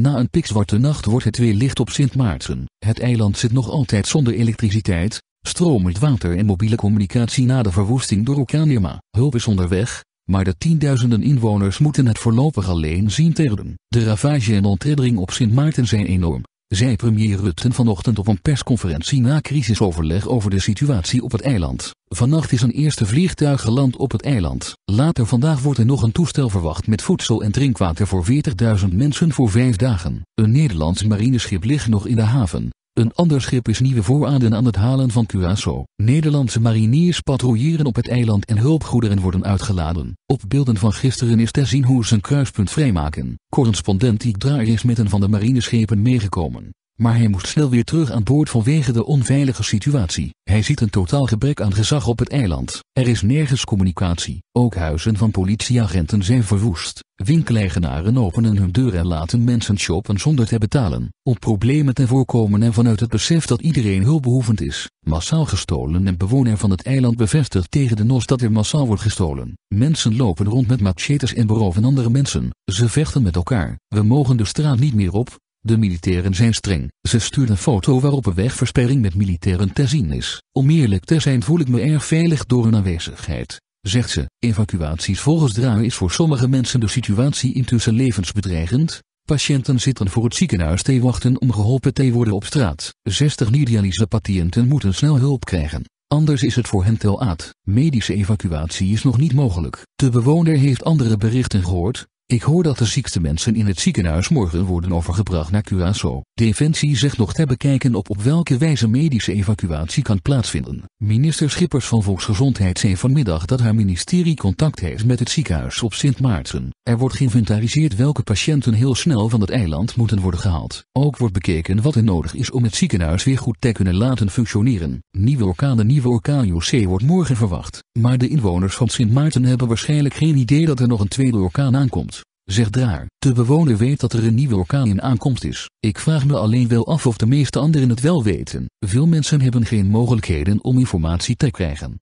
Na een pikzwarte nacht wordt het weer licht op Sint Maarten. Het eiland zit nog altijd zonder elektriciteit, stromend water en mobiele communicatie na de verwoesting door orkaan Hulp is onderweg, maar de tienduizenden inwoners moeten het voorlopig alleen zien te redden. De ravage en ontreddering op Sint Maarten zijn enorm. Zij premier Rutten vanochtend op een persconferentie na crisisoverleg over de situatie op het eiland. Vannacht is een eerste vliegtuig geland op het eiland. Later vandaag wordt er nog een toestel verwacht met voedsel en drinkwater voor 40.000 mensen voor vijf dagen. Een Nederlands marineschip ligt nog in de haven. Een ander schip is nieuwe voorraden aan het halen van Curaçao. Nederlandse mariniers patrouilleren op het eiland en hulpgoederen worden uitgeladen. Op beelden van gisteren is te zien hoe ze een kruispunt vrijmaken. Correspondent die Draaier is met een van de marineschepen meegekomen. Maar hij moest snel weer terug aan boord vanwege de onveilige situatie. Hij ziet een totaal gebrek aan gezag op het eiland. Er is nergens communicatie. Ook huizen van politieagenten zijn verwoest. Winkeleigenaren openen hun deur en laten mensen shoppen zonder te betalen. Om problemen te voorkomen en vanuit het besef dat iedereen hulpbehoevend is, massaal gestolen en bewoner van het eiland bevestigt tegen de NOS dat er massaal wordt gestolen. Mensen lopen rond met machetes en beroven andere mensen. Ze vechten met elkaar. We mogen de straat niet meer op, de militairen zijn streng, ze stuurt een foto waarop een wegversperring met militairen te zien is. Om eerlijk te zijn voel ik me erg veilig door hun aanwezigheid, zegt ze. Evacuaties volgens Draai is voor sommige mensen de situatie intussen levensbedreigend. Patiënten zitten voor het ziekenhuis te wachten om geholpen te worden op straat. 60 dialyse patiënten moeten snel hulp krijgen. Anders is het voor hen tel aard. Medische evacuatie is nog niet mogelijk. De bewoner heeft andere berichten gehoord, ik hoor dat de ziekste mensen in het ziekenhuis morgen worden overgebracht naar Curaçao. Defensie zegt nog te bekijken op op welke wijze medische evacuatie kan plaatsvinden. Minister Schippers van Volksgezondheid zei vanmiddag dat haar ministerie contact heeft met het ziekenhuis op Sint Maarten. Er wordt geïnventariseerd welke patiënten heel snel van het eiland moeten worden gehaald. Ook wordt bekeken wat er nodig is om het ziekenhuis weer goed te kunnen laten functioneren. Nieuwe orkaan de nieuwe orkaan José wordt morgen verwacht. Maar de inwoners van Sint Maarten hebben waarschijnlijk geen idee dat er nog een tweede orkaan aankomt zegt daar. De bewoner weet dat er een nieuwe orkaan in aankomst is. Ik vraag me alleen wel af of de meeste anderen het wel weten. Veel mensen hebben geen mogelijkheden om informatie te krijgen.